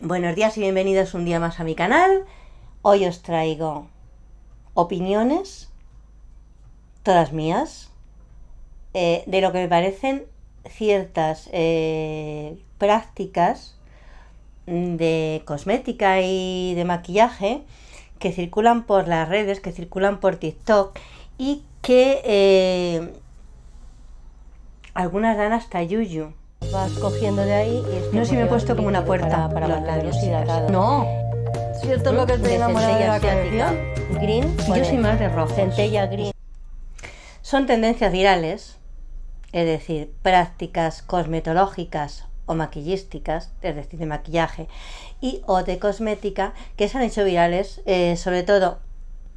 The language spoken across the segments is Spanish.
Buenos días y bienvenidos un día más a mi canal. Hoy os traigo opiniones, todas mías, eh, de lo que me parecen ciertas eh, prácticas de cosmética y de maquillaje que circulan por las redes, que circulan por TikTok y que eh, algunas dan hasta yuyu vas cogiendo de ahí. Y no, si me he puesto como una puerta para, la hidratados No. ¿Cierto lo que estoy enamorada de la Green. Yo soy más de rojo. Centella green. Son tendencias virales, es decir, prácticas cosmetológicas o maquillísticas, es decir, de maquillaje, y o de cosmética, que se han hecho virales, eh, sobre todo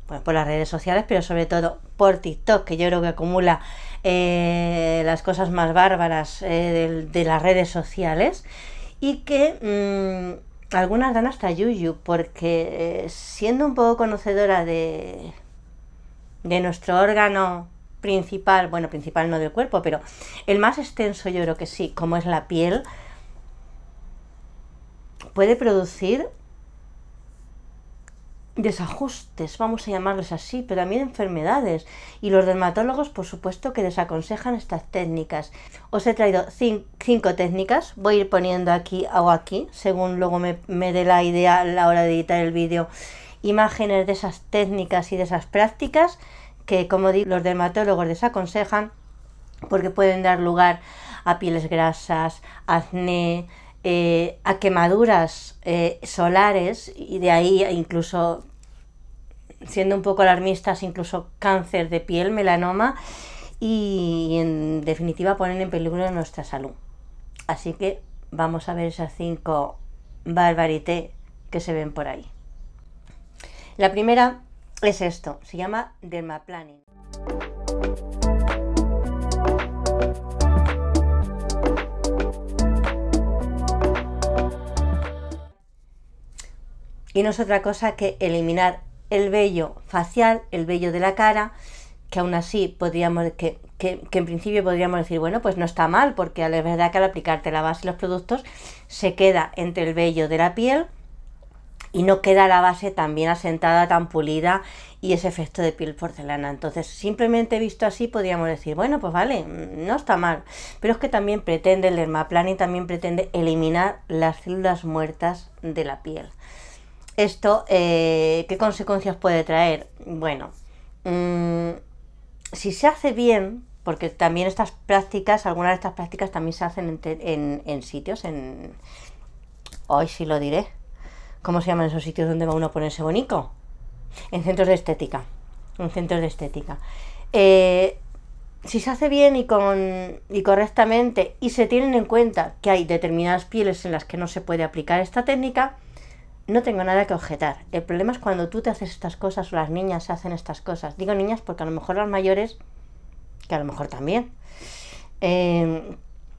bueno, por las redes sociales, pero sobre todo por TikTok, que yo creo que acumula eh, las cosas más bárbaras eh, de, las redes sociales y que mm, algunas dan hasta yuyu, porque eh, siendo un poco conocedora de, de nuestro órgano principal, bueno, principal no del cuerpo, pero el más extenso yo creo que sí, como es la piel, puede producir desajustes, vamos a llamarlos así, pero también enfermedades. Y los dermatólogos, por supuesto, que desaconsejan estas técnicas. Os he traído cinco técnicas, voy a ir poniendo aquí o aquí, según luego me, me dé la idea a la hora de editar el vídeo, imágenes de esas técnicas y de esas prácticas que, como digo, los dermatólogos desaconsejan porque pueden dar lugar a pieles grasas, acné, eh, a quemaduras eh, solares y de ahí incluso siendo un poco alarmistas, incluso cáncer de piel, melanoma, y en definitiva ponen en peligro nuestra salud. Así que vamos a ver esas cinco barbarité que se ven por ahí. La primera es esto, se llama dermaplaning. Y no es otra cosa que eliminar el vello facial, el vello de la cara, que aún así podríamos, que, que, en principio podríamos decir, bueno, pues no está mal, porque a la verdad que al aplicarte la base y los productos se queda entre el vello de la piel y no queda la base tan bien asentada, tan pulida y ese efecto de piel porcelana. Entonces, simplemente visto así, podríamos decir, bueno, pues vale, no está mal. Pero es que también pretende el dermaplaning, también pretende eliminar las células muertas de la piel esto, eh, ¿qué consecuencias puede traer? Bueno, mm, si se hace bien, porque también estas prácticas, algunas de estas prácticas también se hacen en, sitios, en... Hoy sí lo diré. ¿Cómo se llaman esos sitios donde va uno a ponerse bonito? En centros de estética. En centros de estética. Eh, si se hace bien y, con, y correctamente y se tienen en cuenta que hay determinadas pieles en las que no se puede aplicar esta técnica, no tengo nada que objetar. El problema es cuando tú te haces estas cosas o las niñas hacen estas cosas. Digo niñas porque a lo mejor las mayores, que a lo mejor también, em,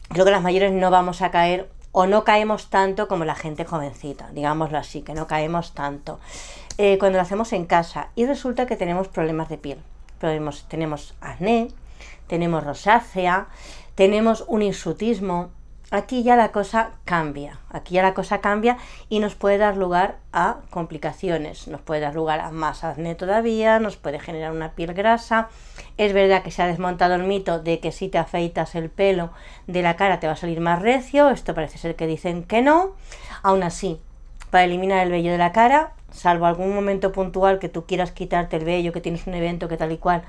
creo que las mayores no vamos a caer o no caemos tanto como la gente jovencita, digámoslo así, que no caemos tanto. Eh, cuando lo hacemos en casa y resulta que tenemos problemas de piel. tenemos acné, tenemos rosácea, tenemos un insutismo aquí ya la cosa cambia, aquí ya la cosa cambia y nos puede dar lugar a complicaciones, nos puede dar lugar a más acné todavía, nos puede generar una piel grasa. Es verdad que se ha desmontado el mito de que si te afeitas el pelo de la cara te va a salir más recio, esto parece ser que dicen que no. Aún así, para eliminar el vello de la cara, salvo algún momento puntual que tú quieras quitarte el vello, que tienes un evento que tal y cual,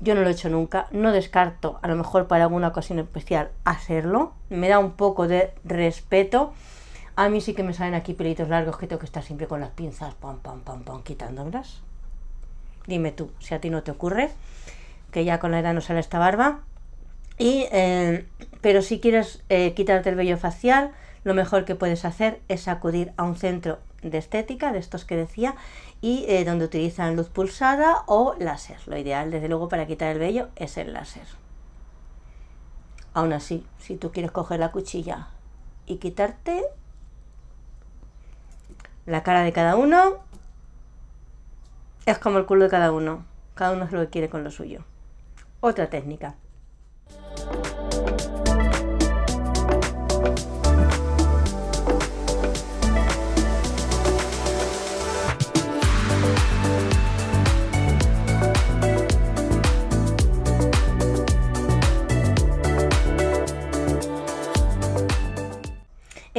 yo no lo he hecho nunca, no descarto, a lo mejor para alguna ocasión especial, hacerlo. Me da un poco de respeto. A mí sí que me salen aquí pelitos largos que tengo que estar siempre con las pinzas, pam, pam, pam, pam, Dime tú, si a ti no te ocurre, que ya con la edad no sale esta barba. Y, em, pero si quieres eh, quitarte el vello facial, lo mejor que puedes hacer es acudir a un centro de estética, de estos que decía, y eh, donde utilizan luz pulsada o láser. Lo ideal, desde luego, para quitar el vello es el láser. Aún así, si tú quieres coger la cuchilla y quitarte la cara de cada uno, es como el culo de cada uno. Cada uno es lo que quiere con lo suyo. Otra técnica.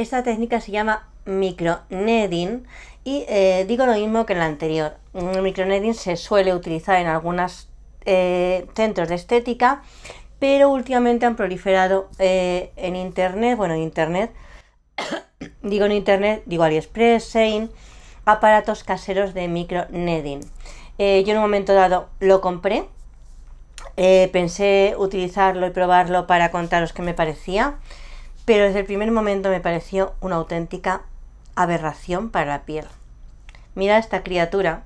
Esta técnica se llama micro-nedding y eh, digo lo mismo que en la anterior. El mm, nedding se suele utilizar en algunos eh, centros de estética, pero últimamente han proliferado eh, en internet, bueno, en internet, digo en internet, digo AliExpress, Sein, aparatos caseros de micro Eh, yo en un momento dado lo compré, pensé utilizarlo y probarlo para contaros qué me parecía pero desde el primer momento me pareció una auténtica aberración para la piel. Mira esta criatura,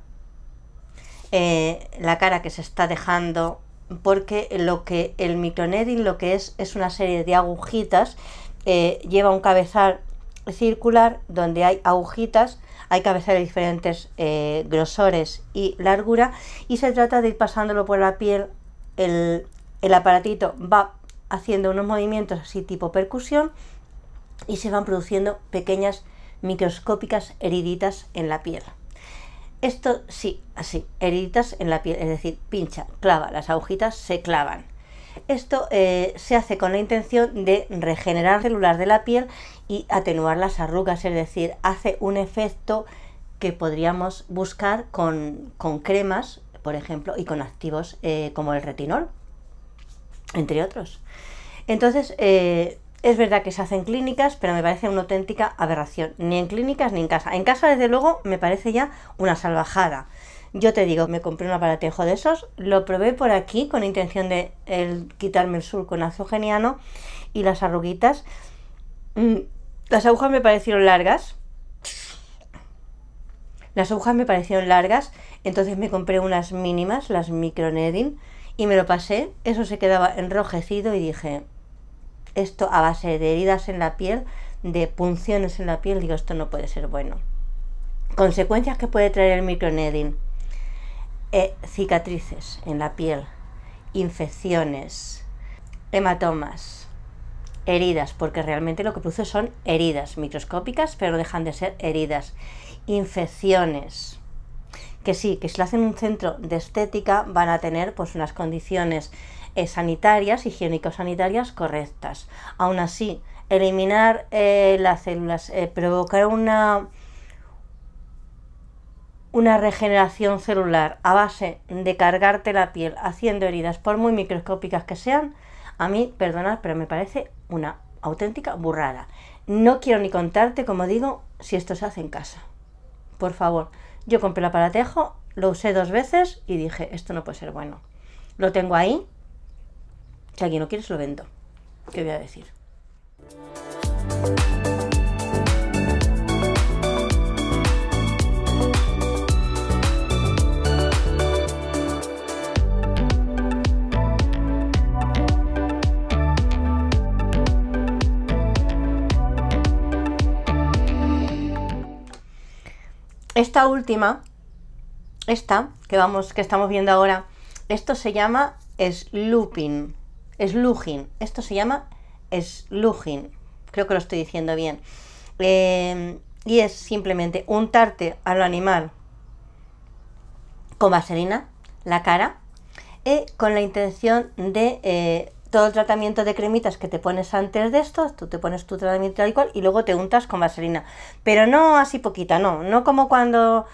eh, la cara que se está dejando, porque lo que el microneedling, lo que es es una serie de agujitas, eh, lleva un cabezal circular donde hay agujitas, hay cabezales diferentes eh, grosores y largura y se trata de ir pasándolo por la piel, el, el aparatito va haciendo unos movimientos así tipo percusión y se van produciendo pequeñas microscópicas heriditas en la piel. Esto sí, así, heriditas en la piel, es decir, pincha, clava, las agujitas se clavan. Esto eh, se hace con la intención de regenerar celular de la piel y atenuar las arrugas, es decir, hace un efecto que podríamos buscar con, cremas, por ejemplo, y con activos eh, como el retinol entre otros. Entonces, eh, es verdad que se hacen clínicas, pero me parece una auténtica aberración, ni en clínicas ni en casa. En casa, desde luego, me parece ya una salvajada. Yo te digo, me compré un aparatejo de esos, lo probé por aquí con intención de quitarme el surco nazogeniano y las arruguitas. Mm, las agujas me parecieron largas. Las agujas me parecieron largas, entonces me compré unas mínimas, las micronedin y me lo pasé, eso se quedaba enrojecido y dije, esto a base de heridas en la piel, de punciones en la piel, digo, esto no puede ser bueno. Consecuencias que puede traer el microneedling. Eh, cicatrices en la piel, infecciones, hematomas, heridas, porque realmente lo que produce son heridas microscópicas, pero dejan de ser heridas, infecciones, que sí, que si lo hacen en un centro de estética van a tener pues unas condiciones eh, sanitarias, higiénico-sanitarias correctas. Aún así, eliminar eh, las células, eh, provocar una, una regeneración celular a base de cargarte la piel haciendo heridas, por muy microscópicas que sean, a mí, perdonad, pero me parece una auténtica burrada. No quiero ni contarte, como digo, si esto se hace en casa. Por favor. Yo compré el aparatejo, lo usé dos veces y dije, esto no puede ser bueno. Lo tengo ahí. Si alguien no quiere, lo vendo. ¿Qué voy a decir? Esta última, esta que, vamos, que estamos viendo ahora, esto se llama es slugin, esto se llama slugin, creo que lo estoy diciendo bien. Em, y es simplemente untarte al animal con vaselina, la cara, y eh, con la intención de eh, todo el tratamiento de cremitas que te pones antes de esto, tú te pones tu tratamiento tal y y luego te untas con vaselina. Pero no así poquita, no, no como cuando,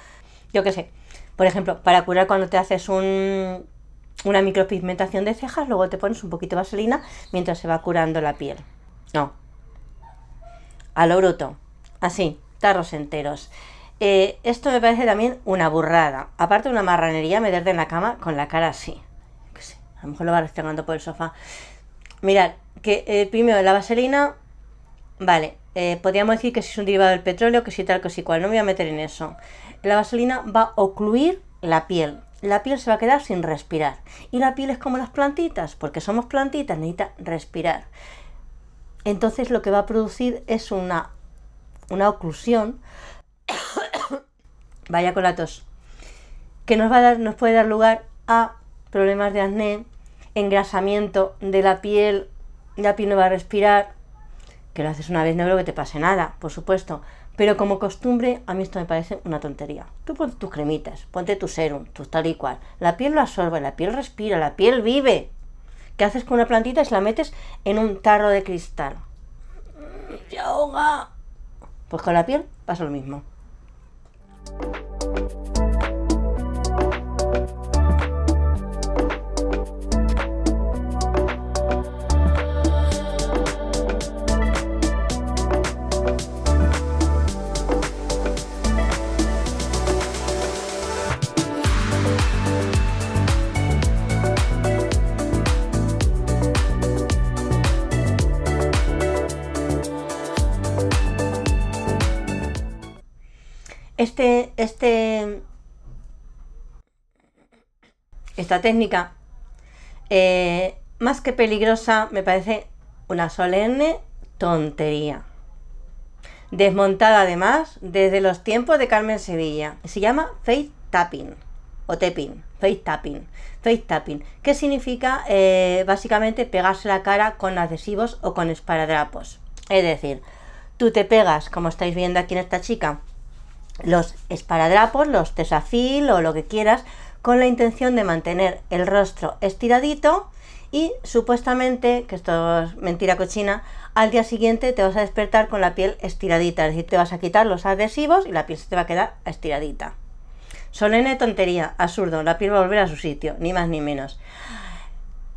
yo qué sé, por ejemplo, para curar cuando te haces una micropigmentación de cejas, luego te pones un poquito de vaselina mientras se va curando la piel. No. A lo bruto. Así, tarros enteros. Eh, esto me parece también una burrada. Aparte una marranería, meterte en la cama con la cara así. A lo mejor lo va restringiendo por el sofá. Mirad, que eh, primero la vaselina, vale, eh, podríamos decir que si es un derivado del petróleo, que si tal, que si cual, no me voy a meter en eso. La vaselina va a ocluir la piel, la piel se va a quedar sin respirar. Y la piel es como las plantitas, porque somos plantitas, necesita respirar. Entonces lo que va a producir es una, una oclusión, vaya con la tos, que nos, va a nos puede dar lugar a problemas de acné, engrasamiento de la piel, la piel no va a respirar, que lo haces una vez no creo que te pase nada, por supuesto, pero como costumbre a mí esto me parece una tontería. Tú ponte tus cremitas, ponte tu serum, tu tal y cual, la piel lo absorbe, la piel respira, la piel vive. ¿Qué haces con una plantita y la metes en un tarro de cristal? ¡Se ahoga! Pues con la piel pasa lo mismo. Em, esta técnica, eh, más que peligrosa, me parece una solemne tontería. Desmontada además desde los tiempos de Carmen Sevilla. Se llama face tapping o tapping, face tapping, face tapping, que significa eh, básicamente pegarse la cara con adhesivos o con esparadrapos. Es decir, tú te pegas, como estáis viendo aquí en esta chica, los esparadrapos, los tesafil o lo que quieras, con la intención de mantener el rostro estiradito y supuestamente, que esto es mentira cochina, al día siguiente te vas a despertar con la piel estiradita, es decir, te vas a quitar los adhesivos y la piel se te va a quedar estiradita. Solene tontería, absurdo, la piel va a volver a su sitio, ni más ni menos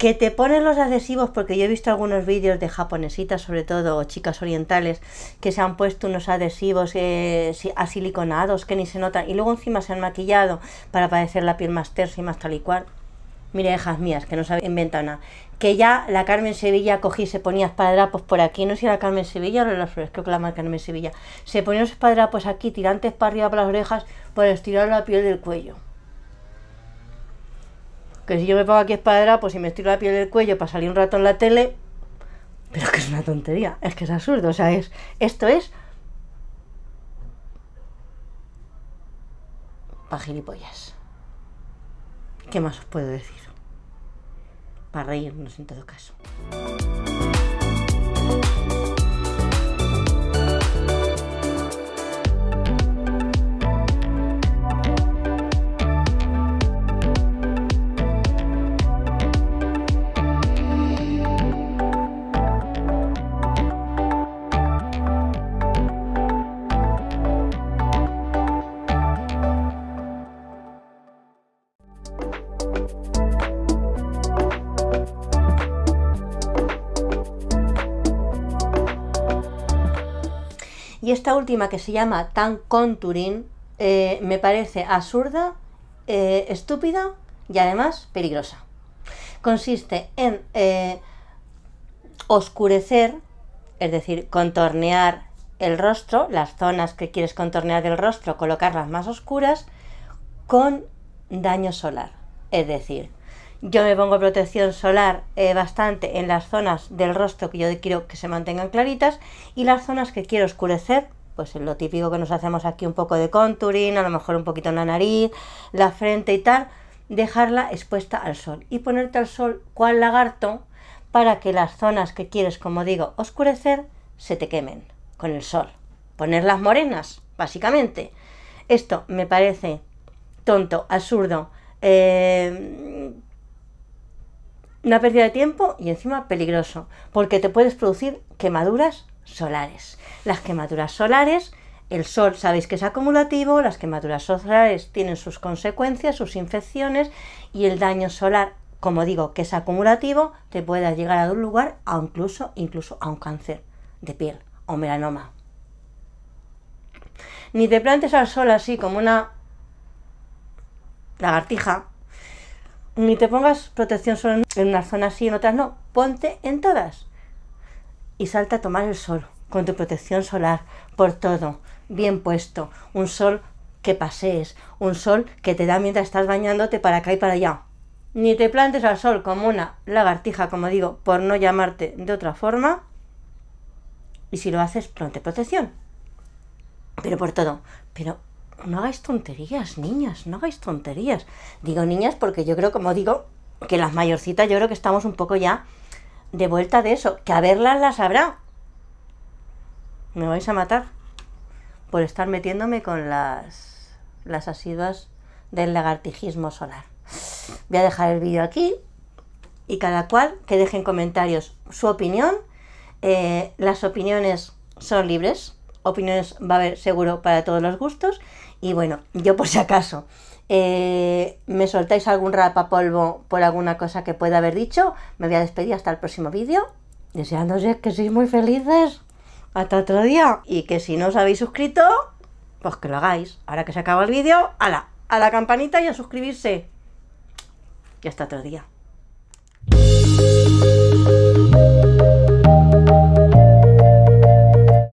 que te ponen los adhesivos, porque yo he visto algunos vídeos de japonesitas, sobre todo, chicas orientales, que se han puesto unos adhesivos eh, asiliconados que ni se notan, y luego encima se han maquillado para parecer la piel más tersa y más tal y cual. Mire, hijas mías, que no se inventado nada. Que ya la Carmen Sevilla cogí, se ponía espadrapos por aquí. No sé si era Carmen Sevilla o las flores, creo que la marca Carmen Sevilla. Se ponía los espadrapos aquí, tirantes para arriba para las orejas, para estirar la piel del cuello. Que si yo me pongo aquí espadera, pues si me estiro la piel del cuello para salir un rato en la tele. Pero que es una tontería, es que es absurdo. O sea, es, esto es. Para gilipollas. ¿Qué más os puedo decir? Para reírnos en todo caso. Y esta última que se llama Tan Contouring eh, me parece absurda, eh, estúpida y además peligrosa. Consiste en eh, oscurecer, es decir, contornear el rostro, las zonas que quieres contornear del rostro, colocarlas más oscuras, con daño solar. Es decir, yo me pongo protección solar eh, bastante en las zonas del rostro que yo quiero que se mantengan claritas y las zonas que quiero oscurecer, pues lo típico que nos hacemos aquí un poco de contouring, a lo mejor un poquito en la nariz, la frente y tal, dejarla expuesta al sol y ponerte al sol cual lagarto para que las zonas que quieres, como digo, oscurecer, se te quemen con el sol. Ponerlas morenas, básicamente. Esto me parece tonto, absurdo, eh, una pérdida de tiempo y encima peligroso, porque te puedes producir quemaduras solares. Las quemaduras solares, el sol sabéis que es acumulativo, las quemaduras solares tienen sus consecuencias, sus infecciones y el daño solar, como digo, que es acumulativo, te puede llegar a un lugar, a incluso, incluso a un cáncer de piel o melanoma. Ni te plantes al sol así como una lagartija, ni te pongas protección solo en unas zonas sí, en otras no, ponte en todas. Y salta a tomar el sol, con tu protección solar, por todo, bien puesto, un sol que pasees, un sol que te da mientras estás bañándote para acá y para allá. Ni te plantes al sol como una lagartija, como digo, por no llamarte de otra forma. Y si lo haces, ponte protección. Pero por todo. Pero no hagáis tonterías, niñas, no hagáis tonterías. Digo niñas porque yo creo, como digo, que las mayorcitas yo creo que estamos un poco ya de vuelta de eso, que a verlas las habrá. Me vais a matar por estar metiéndome con las, las asiduas del lagartijismo solar. Voy a dejar el vídeo aquí y cada cual que deje en comentarios su opinión. Eh, las opiniones son libres, opiniones va a haber seguro para todos los gustos. Y bueno, yo por si acaso eh, me soltáis algún rapapolvo por alguna cosa que pueda haber dicho, me voy a despedir hasta el próximo vídeo, deseándoles que seáis muy felices. Hasta otro día. Y que si no os habéis suscrito, pues que lo hagáis. Ahora que se acaba el vídeo, a la campanita y a suscribirse. Y hasta otro día.